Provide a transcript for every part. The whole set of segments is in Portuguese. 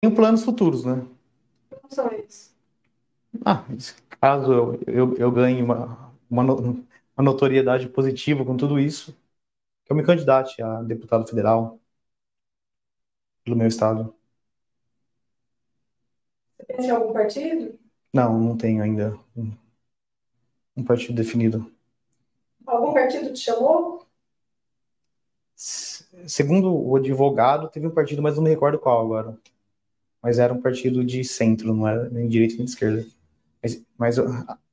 tenho planos futuros, né? Não são eles. Ah, caso eu, eu, eu ganhe uma, uma, no- uma notoriedade positiva com tudo isso, que eu me candidate a deputado federal pelo meu estado. Você pensa em algum partido? Não, não tenho ainda um, um partido definido. Algum partido te chamou? Segundo o advogado, teve um partido, mas não me recordo qual agora mas era um partido de centro, não era nem direita nem esquerda. Mas, mas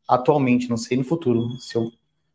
atualmente, não sei no futuro, se eu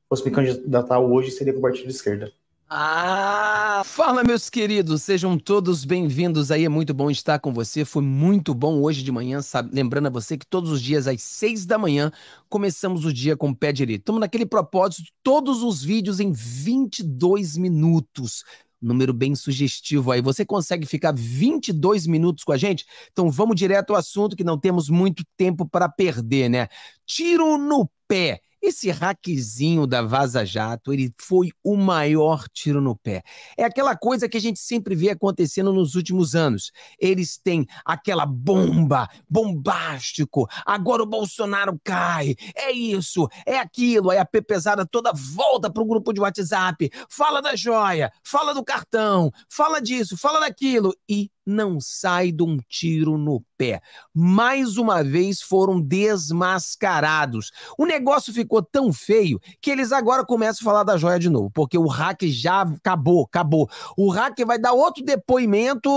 fosse me candidatar hoje, seria para o partido de esquerda. Ah, fala meus queridos, sejam todos bem-vindos aí, é muito bom estar com você, foi muito bom hoje de manhã, sabe? lembrando a você que todos os dias às seis da manhã começamos o dia com o pé direito, estamos naquele propósito, todos os vídeos em 22 minutos, número bem sugestivo aí. Você consegue ficar 22 minutos com a gente? Então vamos direto ao assunto que não temos muito tempo para perder, né? Tiro no pé esse hackzinho da Vaza Jato, ele foi o maior tiro no pé. É aquela coisa que a gente sempre vê acontecendo nos últimos anos. Eles têm aquela bomba, bombástico. Agora o Bolsonaro cai. É isso, é aquilo. Aí a pesada toda volta para o grupo de WhatsApp. Fala da joia, fala do cartão, fala disso, fala daquilo. E não sai de um tiro no pé. Mais uma vez foram desmascarados. O negócio ficou tão feio que eles agora começam a falar da joia de novo, porque o hack já acabou, acabou. O hack vai dar outro depoimento,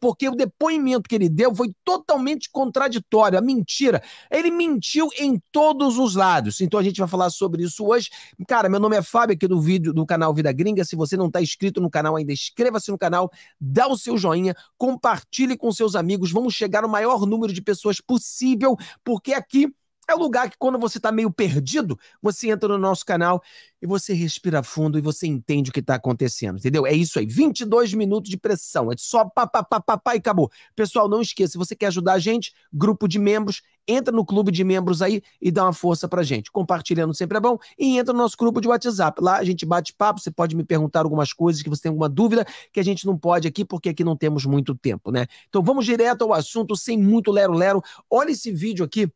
porque o depoimento que ele deu foi totalmente contraditório, a mentira. Ele mentiu em todos os lados. Então a gente vai falar sobre isso hoje. Cara, meu nome é Fábio aqui do vídeo do canal Vida Gringa. Se você não está inscrito no canal ainda, inscreva-se no canal, dá o seu joinha, com compartilhe com seus amigos. Vamos chegar ao maior número de pessoas possível, porque aqui é o lugar que, quando você está meio perdido, você entra no nosso canal e você respira fundo e você entende o que está acontecendo, entendeu? É isso aí. 22 minutos de pressão. É só pá, pá, pá, pá, e acabou. Pessoal, não esqueça, se você quer ajudar a gente, grupo de membros, entra no clube de membros aí e dá uma força pra gente. Compartilhando sempre é bom e entra no nosso grupo de WhatsApp. Lá a gente bate papo, você pode me perguntar algumas coisas que você tem alguma dúvida que a gente não pode aqui porque aqui não temos muito tempo, né? Então vamos direto ao assunto sem muito lero-lero. Olha esse vídeo aqui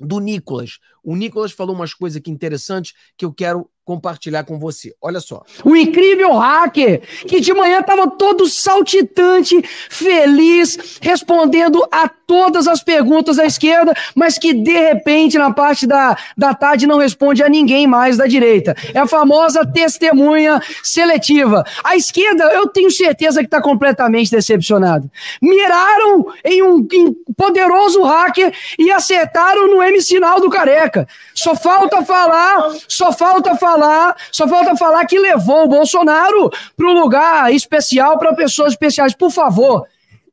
do Nicolas. O Nicolas falou umas coisas aqui interessantes que eu quero compartilhar com você. Olha só. O incrível hacker que de manhã estava todo saltitante, feliz, respondendo a todas as perguntas da esquerda, mas que de repente na parte da, da tarde não responde a ninguém mais da direita. É a famosa testemunha seletiva. A esquerda, eu tenho certeza que está completamente decepcionada. Miraram em um em poderoso hacker e acertaram no m sinal do Careca. Só falta falar, só falta falar falar, só falta falar que levou o Bolsonaro para um lugar especial para pessoas especiais. Por favor,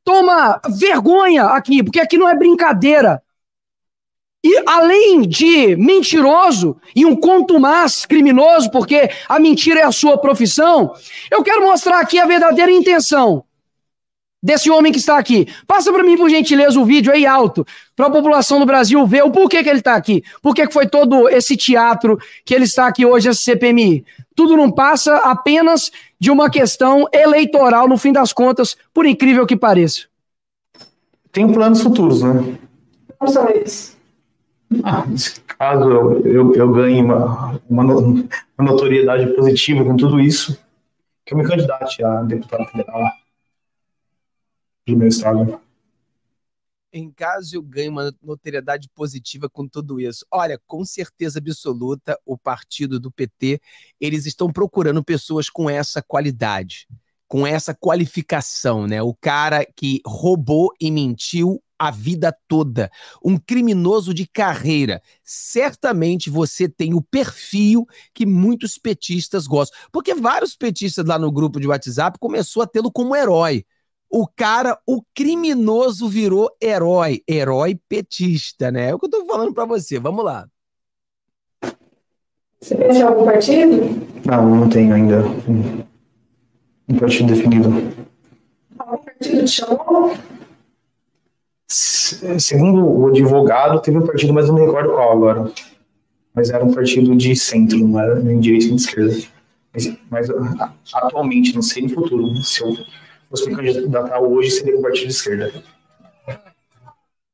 toma vergonha aqui, porque aqui não é brincadeira. E além de mentiroso e um contumaz criminoso, porque a mentira é a sua profissão, eu quero mostrar aqui a verdadeira intenção desse homem que está aqui. Passa para mim, por gentileza, o vídeo aí alto, para a população do Brasil ver o porquê que ele está aqui, por que foi todo esse teatro que ele está aqui hoje, essa CPMI. Tudo não passa apenas de uma questão eleitoral, no fim das contas, por incrível que pareça. Tem planos futuros, né? Quais são eles? Ah, caso eu, eu, eu ganhe uma, uma, uma notoriedade positiva com tudo isso, que eu me candidate a deputado federal do meu estado. Em caso eu ganhe uma notoriedade positiva com tudo isso. Olha, com certeza absoluta, o partido do PT, eles estão procurando pessoas com essa qualidade, com essa qualificação, né? O cara que roubou e mentiu a vida toda, um criminoso de carreira. Certamente você tem o perfil que muitos petistas gostam, porque vários petistas lá no grupo de WhatsApp começou a tê-lo como herói o cara, o criminoso virou herói, herói petista, né? É o que eu tô falando para você. Vamos lá. Você pensa em algum partido? Não, não tenho ainda um partido definido. Algum partido te chamou? Segundo o advogado, teve um partido, mas não me recordo qual agora. Mas era um partido de centro, não era nem direita nem esquerda. Mas, mas ah, atualmente, não sei no futuro, se eu fosse me candidatar hoje, seria o partido de esquerda.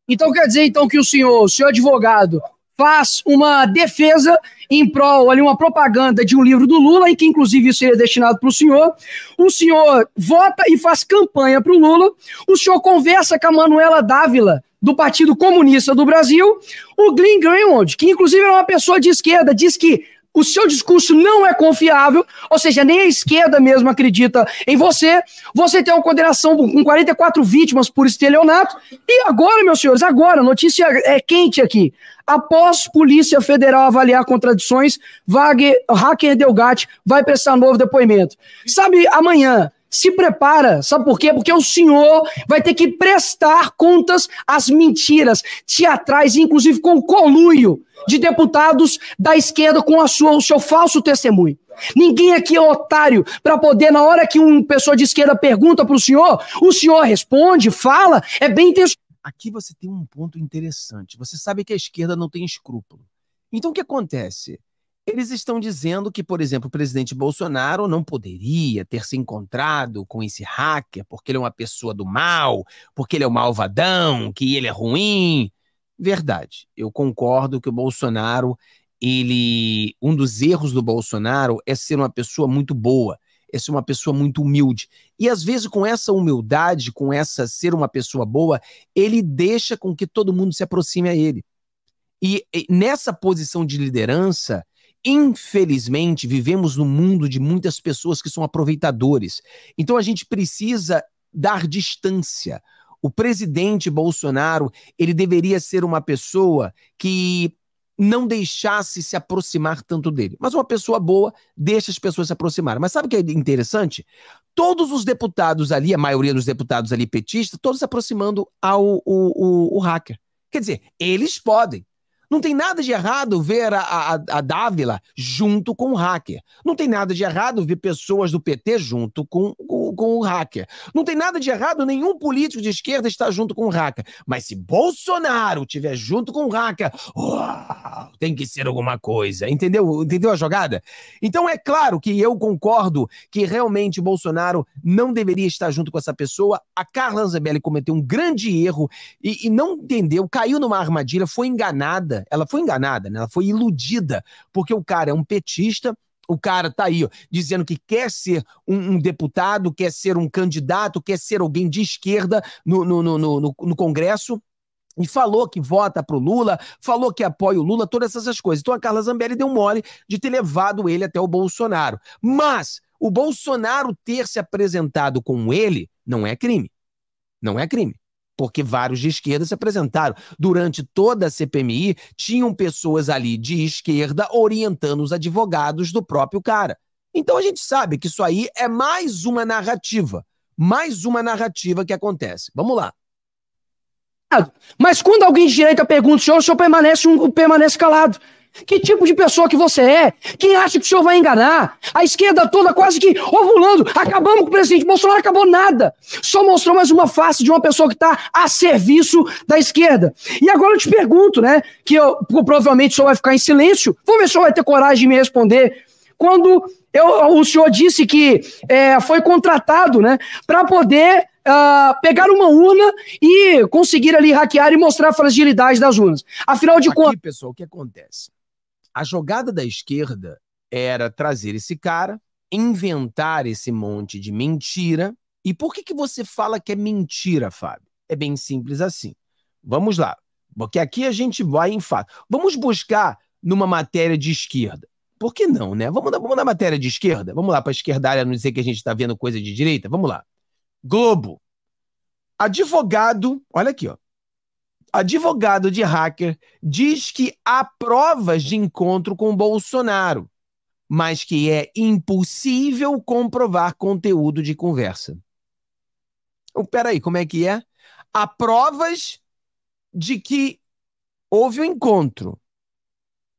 Então quer dizer então que o senhor, o senhor advogado, faz uma defesa em prol, ali, uma propaganda de um livro do Lula, em que inclusive isso seria destinado para o senhor. O senhor vota e faz campanha para o Lula. O senhor conversa com a Manuela Dávila, do Partido Comunista do Brasil. O Glenn Greenwald, que inclusive era é uma pessoa de esquerda, diz que o seu discurso não é confiável, ou seja, nem a esquerda mesmo acredita em você. Você tem uma condenação com 44 vítimas por estelionato. E agora, meus senhores, agora, notícia é quente aqui. Após Polícia Federal avaliar contradições, Wagner, hacker Delgatti vai prestar novo depoimento. Sabe, amanhã, se prepara. Sabe por quê? Porque o Senhor vai ter que prestar contas às mentiras teatrais, inclusive com coluio de deputados da esquerda com a sua, o seu falso testemunho. Ninguém aqui é otário para poder, na hora que uma pessoa de esquerda pergunta para o senhor, o senhor responde, fala, é bem intencionado. Aqui você tem um ponto interessante. Você sabe que a esquerda não tem escrúpulo. Então o que acontece? Eles estão dizendo que, por exemplo, o presidente Bolsonaro não poderia ter se encontrado com esse hacker porque ele é uma pessoa do mal, porque ele é um malvadão, que ele é ruim. Verdade. Eu concordo que o Bolsonaro, ele, um dos erros do Bolsonaro é ser uma pessoa muito boa, é ser uma pessoa muito humilde. E às vezes com essa humildade, com essa ser uma pessoa boa, ele deixa com que todo mundo se aproxime a ele. E, e nessa posição de liderança, Infelizmente, vivemos num mundo de muitas pessoas que são aproveitadores. Então a gente precisa dar distância. O presidente Bolsonaro, ele deveria ser uma pessoa que não deixasse se aproximar tanto dele. Mas uma pessoa boa deixa as pessoas se aproximarem. Mas sabe o que é interessante? Todos os deputados ali, a maioria dos deputados ali petistas, todos se aproximando ao o, o, o hacker. Quer dizer, eles podem. Não tem nada de errado ver a, a, a Dávila junto com o hacker. Não tem nada de errado ver pessoas do PT junto com, com, com o hacker. Não tem nada de errado nenhum político de esquerda estar junto com o hacker. Mas se Bolsonaro tiver junto com o hacker, uau, tem que ser alguma coisa. Entendeu? Entendeu a jogada? Então é claro que eu concordo que realmente Bolsonaro não deveria estar junto com essa pessoa. A Carla Zambelli cometeu um grande erro e, e não entendeu, caiu numa armadilha, foi enganada enganada, ela foi enganada, né? ela foi iludida, porque o cara é um petista, o cara tá aí ó, dizendo que quer ser um, um, deputado, quer ser um candidato, quer ser alguém de esquerda no, no, no, no, no Congresso, e falou que vota pro Lula, falou que apoia o Lula, todas essas coisas. Então a Carla Zambelli deu mole de ter levado ele até o Bolsonaro. Mas o Bolsonaro ter se apresentado com ele não é crime. Não é crime porque vários de esquerda se apresentaram. Durante toda a CPMI, tinham pessoas ali de esquerda orientando os advogados do próprio cara. Então a gente sabe que isso aí é mais uma narrativa. Mais uma narrativa que acontece. Vamos lá. Ah, mas quando alguém de direita pergunta o senhor, o senhor permanece, um, permanece calado. Que tipo de pessoa que você é? Quem acha que o senhor vai enganar? A esquerda toda quase que ovulando. Acabamos com o presidente Bolsonaro, acabou nada. Só mostrou mais uma face de uma pessoa que está a serviço da esquerda. E agora eu te pergunto, né? Que eu provavelmente o senhor vai ficar em silêncio. Vou ver se o senhor vai ter coragem de me responder. Quando eu, o senhor disse que é, foi contratado, né? Para poder Uh, pegar uma urna e conseguir ali hackear e mostrar a fragilidade das urnas. Afinal de contas. Pessoal, o que acontece? A jogada da esquerda era trazer esse cara, inventar esse monte de mentira. E por que, que você fala que é mentira, Fábio? É bem simples assim. Vamos lá, porque aqui a gente vai em fato. Vamos buscar numa matéria de esquerda. Por que não, né? Vamos na, vamos na matéria de esquerda? Vamos lá para a esquerdária não dizer que a gente está vendo coisa de direita? Vamos lá. Globo. Advogado, olha aqui, ó. Advogado de hacker diz que há provas de encontro com Bolsonaro, mas que é impossível comprovar conteúdo de conversa. Oh, peraí, como é que é? Há provas de que houve o um encontro,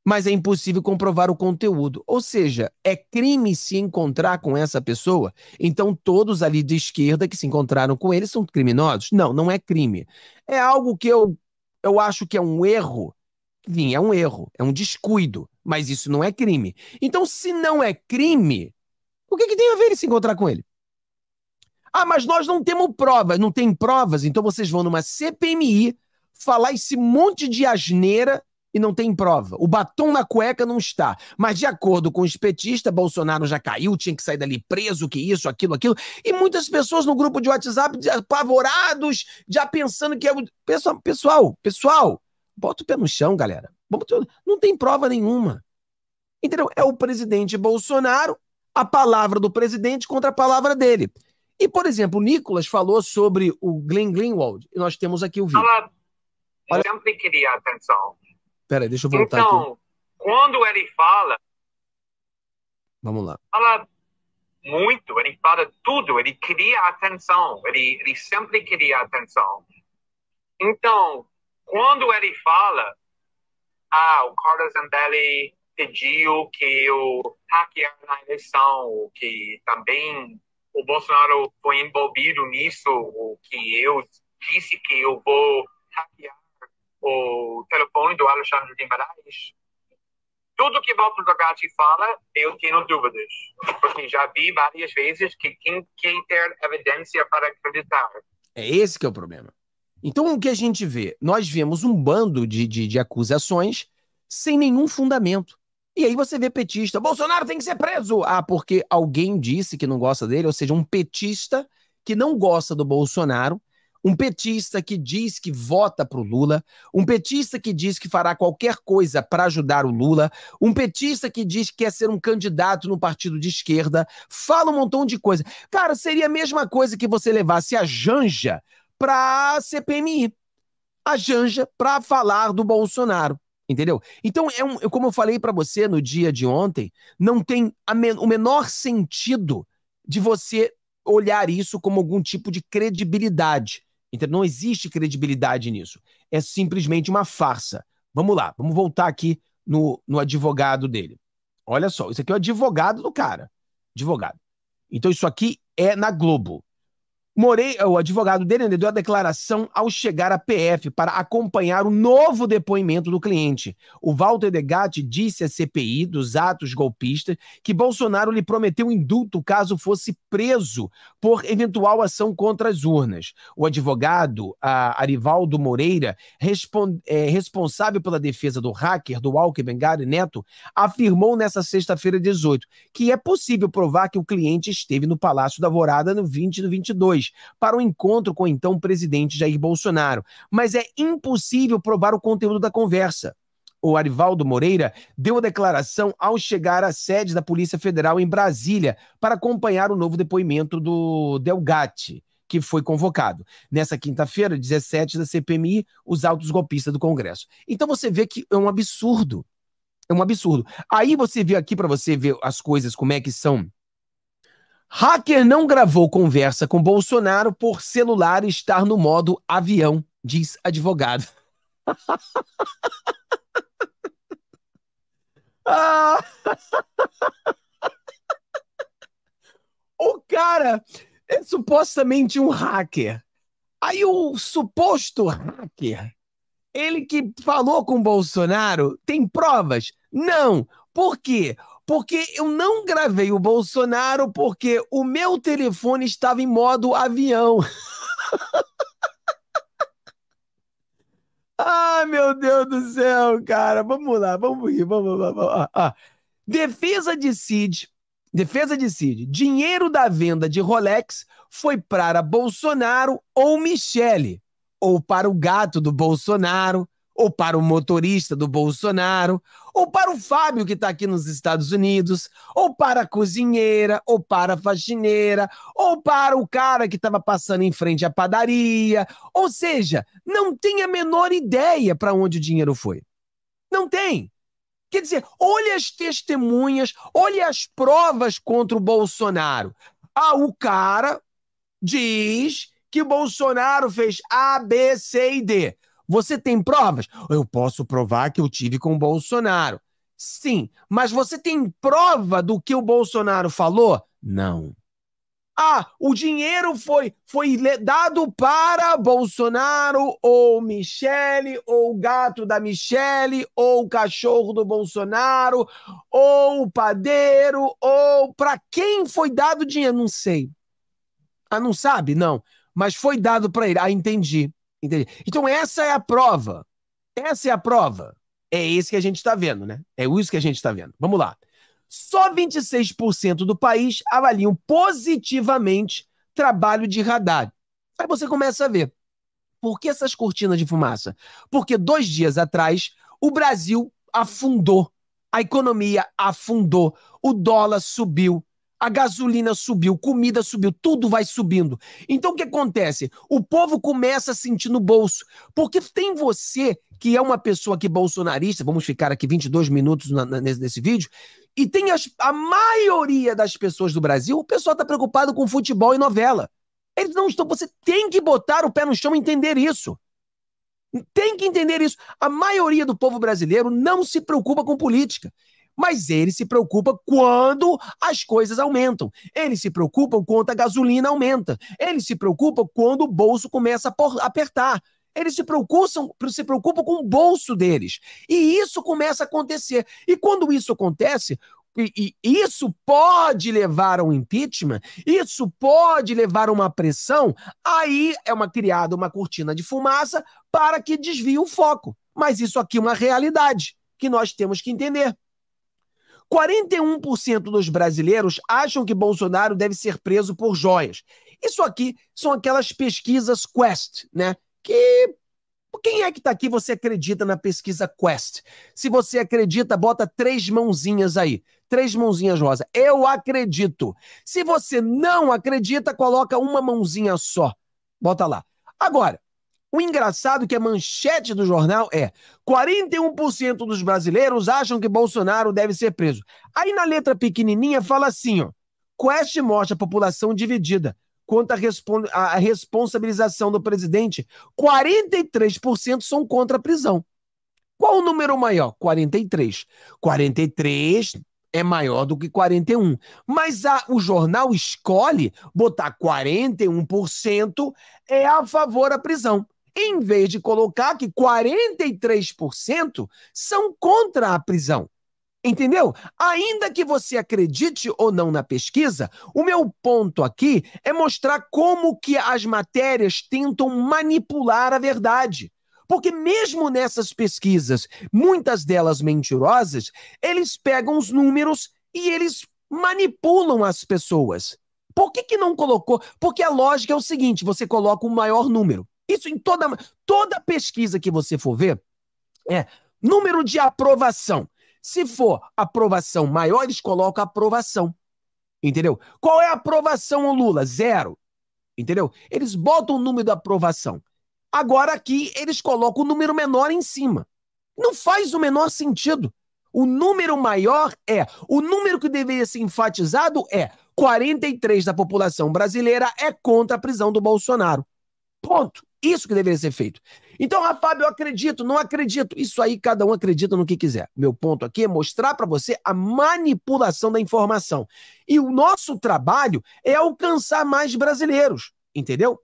mas é impossível comprovar o conteúdo. Ou seja, é crime se encontrar com essa pessoa? Então todos ali de esquerda que se encontraram com ele são criminosos? Não, não é crime. É algo que eu eu acho que é um erro. Sim, é um erro, é um descuido, mas isso não é crime. Então, se não é crime, o que, que tem a ver ele se encontrar com ele? Ah, mas nós não temos provas, não tem provas, então vocês vão numa CPMI falar esse monte de asneira e não tem prova. O batom na cueca não está. Mas, de acordo com o espetista, Bolsonaro já caiu, tinha que sair dali preso, que isso, aquilo, aquilo. E muitas pessoas no grupo de WhatsApp apavorados, já pensando que é. Pessoal, pessoal, pessoal bota o pé no chão, galera. Não tem prova nenhuma. Entendeu? É o presidente Bolsonaro, a palavra do presidente contra a palavra dele. E, por exemplo, o Nicolas falou sobre o Glenn Greenwald, e nós temos aqui o vídeo. Ela Olha... sempre queria atenção. Peraí, deixa eu voltar então, aqui. Então, quando ele fala. Vamos lá. Fala muito, ele fala tudo, ele queria atenção, ele, ele sempre queria atenção. Então, quando ele fala, ah, o Carlos Zambelli pediu que eu hackear na eleição, que também o Bolsonaro foi envolvido nisso, que eu disse que eu vou hackear o telefone do Alexandre Guimarães, tudo que Walter Dogatti fala, eu tenho dúvidas, porque já vi várias vezes que quem quer ter evidência para acreditar. É esse que é o problema. Então, o que a gente vê? Nós vemos um bando de, de, de acusações sem nenhum fundamento. E aí você vê petista, Bolsonaro tem que ser preso! Ah, porque alguém disse que não gosta dele, ou seja, um petista que não gosta do Bolsonaro um petista que diz que vota para o Lula, um petista que diz que fará qualquer coisa para ajudar o Lula, um petista que diz que quer ser um candidato no partido de esquerda, fala um montão de coisa. Cara, seria a mesma coisa que você levasse a Janja para CPMI, a Janja para falar do Bolsonaro. Entendeu? Então, é um, como eu falei para você no dia de ontem, não tem men o menor sentido de você olhar isso como algum tipo de credibilidade. Então, não existe credibilidade nisso. É simplesmente uma farsa. Vamos lá, vamos voltar aqui no, no advogado dele. Olha só, isso aqui é o advogado do cara. Advogado. Então isso aqui é na Globo. Moreira, o advogado dele né, deu a declaração ao chegar à PF para acompanhar o novo depoimento do cliente. O Walter Degatti disse à CPI dos atos golpistas que Bolsonaro lhe prometeu indulto caso fosse preso por eventual ação contra as urnas. O advogado Arivaldo Moreira, é, responsável pela defesa do hacker do Walker Bengari Neto, afirmou nesta sexta-feira 18 que é possível provar que o cliente esteve no Palácio da Vorada no 20 do 22 para o um encontro com o então presidente Jair Bolsonaro, mas é impossível provar o conteúdo da conversa. O Arivaldo Moreira deu a declaração ao chegar à sede da Polícia Federal em Brasília para acompanhar o novo depoimento do Delgatti que foi convocado. Nessa quinta-feira, 17 da CPMI, os autos golpistas do Congresso. Então você vê que é um absurdo. É um absurdo. Aí você vê aqui para você ver as coisas como é que são Hacker não gravou conversa com Bolsonaro por celular estar no modo avião, diz advogado. Ah! o cara é supostamente um hacker. Aí o suposto hacker, ele que falou com Bolsonaro, tem provas? Não. Por quê? porque eu não gravei o Bolsonaro porque o meu telefone estava em modo avião. ah, meu Deus do céu, cara. Vamos lá, vamos ir, vamos vamos, Vamos ah, ah. Defesa de Cid, defesa de Cid, dinheiro da venda de Rolex foi para Bolsonaro ou Michele, ou para o gato do Bolsonaro, ou para o motorista do Bolsonaro, ou para o Fábio que está aqui nos Estados Unidos, ou para a cozinheira, ou para a faxineira, ou para o cara que estava passando em frente à padaria. Ou seja, não tem a menor ideia para onde o dinheiro foi. Não tem. Quer dizer, olha as testemunhas, olha as provas contra o Bolsonaro. Ah, o cara diz que Bolsonaro fez A, B, C e D. Você tem provas? Eu posso provar que eu tive com o Bolsonaro. Sim, mas você tem prova do que o Bolsonaro falou? Não. Ah, o dinheiro foi, foi dado para Bolsonaro ou Michele, ou o gato da Michele, ou o cachorro do Bolsonaro, ou o padeiro, ou para quem foi dado o dinheiro? Não sei. Ah, não sabe? Não. Mas foi dado para ele. Ah, entendi. Entendi. Então, essa é a prova. Essa é a prova. É esse que a gente está vendo, né? É isso que a gente está vendo. Vamos lá. Só 26% do país avaliam positivamente trabalho de radar. Aí você começa a ver. Por que essas cortinas de fumaça? Porque dois dias atrás, o Brasil afundou. A economia afundou. O dólar subiu a gasolina subiu, comida subiu, tudo vai subindo. Então o que acontece? O povo começa a sentir no bolso, porque tem você que é uma pessoa que bolsonarista, vamos ficar aqui 22 minutos na, na, nesse, nesse, vídeo, e tem as, a maioria das pessoas do Brasil, o pessoal está preocupado com futebol e novela. Eles não estão, você tem que botar o pé no chão e entender isso. Tem que entender isso. A maioria do povo brasileiro não se preocupa com política. Mas ele se preocupa quando as coisas aumentam. Eles se preocupam quando a gasolina aumenta. Eles se preocupam quando o bolso começa a apertar. Eles se preocupam, se preocupam com o bolso deles. E isso começa a acontecer. E quando isso acontece, e, e, isso pode levar a um impeachment, isso pode levar a uma pressão, aí é uma criada uma cortina de fumaça para que desvie o foco. Mas isso aqui é uma realidade que nós temos que entender. 41% dos brasileiros acham que Bolsonaro deve ser preso por joias. Isso aqui são aquelas pesquisas Quest, né? Que quem é que está aqui você acredita na pesquisa Quest? Se você acredita, bota três mãozinhas aí. Três mãozinhas rosa. Eu acredito. Se você não acredita, coloca uma mãozinha só. Bota lá. Agora, o engraçado é que a manchete do jornal é: 41% dos brasileiros acham que Bolsonaro deve ser preso. Aí na letra pequenininha fala assim, ó: Quest mostra a população dividida quanto à respon responsabilização do presidente. 43% são contra a prisão. Qual o número maior? 43. 43 é maior do que 41. Mas a, o jornal escolhe botar 41% é a favor da prisão em vez de colocar que 43% são contra a prisão. Entendeu? Ainda que você acredite ou não na pesquisa, o meu ponto aqui é mostrar como que as matérias tentam manipular a verdade. Porque mesmo nessas pesquisas, muitas delas mentirosas, eles pegam os números e eles manipulam as pessoas. Por que, que não colocou? Porque a lógica é o seguinte: você coloca o maior número. Isso em toda, toda pesquisa que você for ver, é número de aprovação. Se for aprovação maior, eles colocam aprovação. Entendeu? Qual é a aprovação o Lula? Zero. Entendeu? Eles botam o número da aprovação. Agora aqui eles colocam o número menor em cima. Não faz o menor sentido. O número maior é, o número que deveria ser enfatizado é 43 da população brasileira é contra a prisão do Bolsonaro. Ponto. Isso que deveria ser feito. Então, Rafael, ah, eu acredito, não acredito. Isso aí cada um acredita no que quiser. Meu ponto aqui é mostrar para você a manipulação da informação. E o nosso trabalho é alcançar mais brasileiros, entendeu?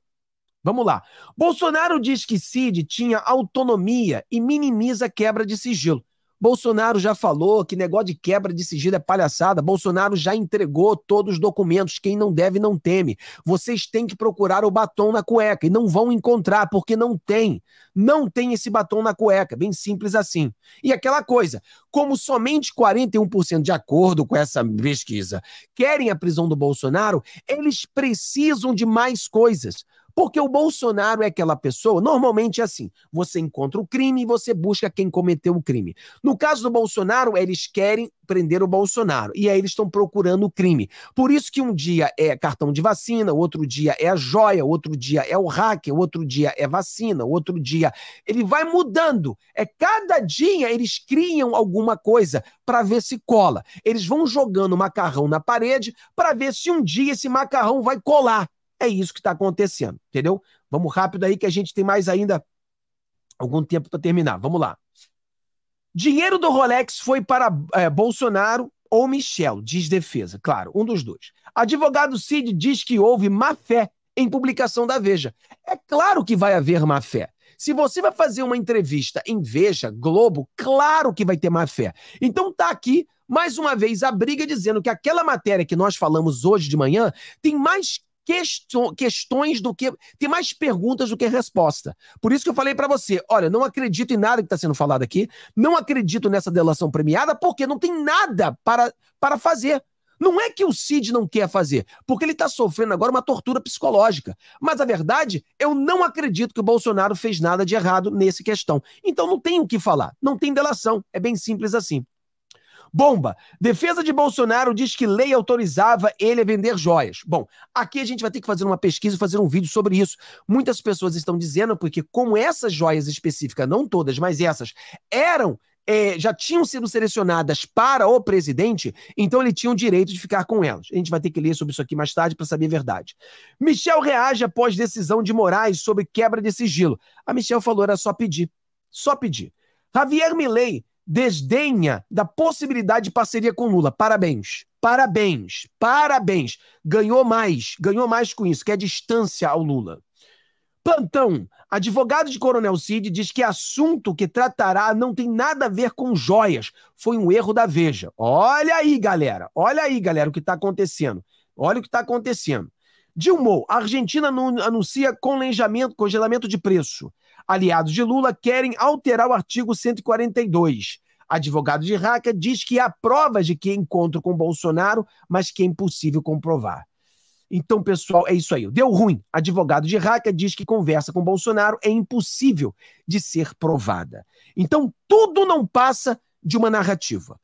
Vamos lá. Bolsonaro diz que Cid tinha autonomia e minimiza a quebra de sigilo. Bolsonaro já falou que negócio de quebra de sigilo é palhaçada. Bolsonaro já entregou todos os documentos. Quem não deve não teme. Vocês têm que procurar o batom na cueca e não vão encontrar porque não tem. Não tem esse batom na cueca. Bem simples assim. E aquela coisa, como somente 41% de acordo com essa pesquisa querem a prisão do Bolsonaro, eles precisam de mais coisas. Porque o Bolsonaro é aquela pessoa, normalmente é assim: você encontra o crime e você busca quem cometeu o crime. No caso do Bolsonaro, eles querem prender o Bolsonaro e aí eles estão procurando o crime. Por isso que um dia é cartão de vacina, outro dia é a joia, outro dia é o hacker, outro dia é vacina, outro dia. Ele vai mudando. É cada dia eles criam alguma coisa para ver se cola. Eles vão jogando macarrão na parede para ver se um dia esse macarrão vai colar. É isso que está acontecendo, entendeu? Vamos rápido aí que a gente tem mais ainda algum tempo para terminar. Vamos lá. Dinheiro do Rolex foi para é, Bolsonaro ou Michel, diz defesa. Claro, um dos dois. Advogado Cid diz que houve má fé em publicação da Veja. É claro que vai haver má fé. Se você vai fazer uma entrevista em Veja, Globo, claro que vai ter má fé. Então tá aqui mais uma vez a briga dizendo que aquela matéria que nós falamos hoje de manhã tem mais questões do que. Tem mais perguntas do que resposta. Por isso que eu falei para você: olha, não acredito em nada que está sendo falado aqui, não acredito nessa delação premiada, porque não tem nada para, para fazer. Não é que o Cid não quer fazer, porque ele está sofrendo agora uma tortura psicológica. Mas a verdade, eu não acredito que o Bolsonaro fez nada de errado nessa questão. Então não tem o que falar, não tem delação. É bem simples assim. Bomba. Defesa de Bolsonaro diz que lei autorizava ele a vender joias. Bom, aqui a gente vai ter que fazer uma pesquisa e fazer um vídeo sobre isso. Muitas pessoas estão dizendo porque como essas joias específicas, não todas, mas essas, eram é, já tinham sido selecionadas para o presidente, então ele tinha o direito de ficar com elas. A gente vai ter que ler sobre isso aqui mais tarde para saber a verdade. Michel reage após decisão de Moraes sobre quebra de sigilo. A Michel falou era só pedir. Só pedir. Javier Milei desdenha da possibilidade de parceria com Lula. Parabéns. Parabéns. Parabéns. Ganhou mais. Ganhou mais com isso, que é distância ao Lula. Plantão. Advogado de Coronel Cid diz que assunto que tratará não tem nada a ver com joias. Foi um erro da Veja. Olha aí, galera. Olha aí, galera, o que está acontecendo. Olha o que está acontecendo. Dilma, Argentina anuncia congelamento de preço. Aliados de Lula querem alterar o artigo 142. Advogado de Raca diz que há provas de que encontro com Bolsonaro, mas que é impossível comprovar. Então, pessoal, é isso aí. Deu ruim. Advogado de Raca diz que conversa com Bolsonaro é impossível de ser provada. Então, tudo não passa de uma narrativa.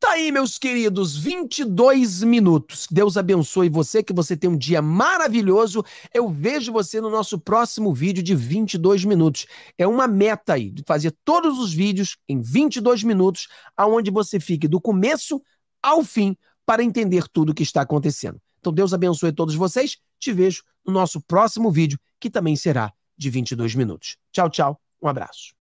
Tá aí, meus queridos, 22 minutos. Deus abençoe você, que você tenha um dia maravilhoso. Eu vejo você no nosso próximo vídeo de 22 minutos. É uma meta aí, de fazer todos os vídeos em 22 minutos, aonde você fique do começo ao fim para entender tudo o que está acontecendo. Então, Deus abençoe todos vocês. Te vejo no nosso próximo vídeo, que também será de 22 minutos. Tchau, tchau. Um abraço.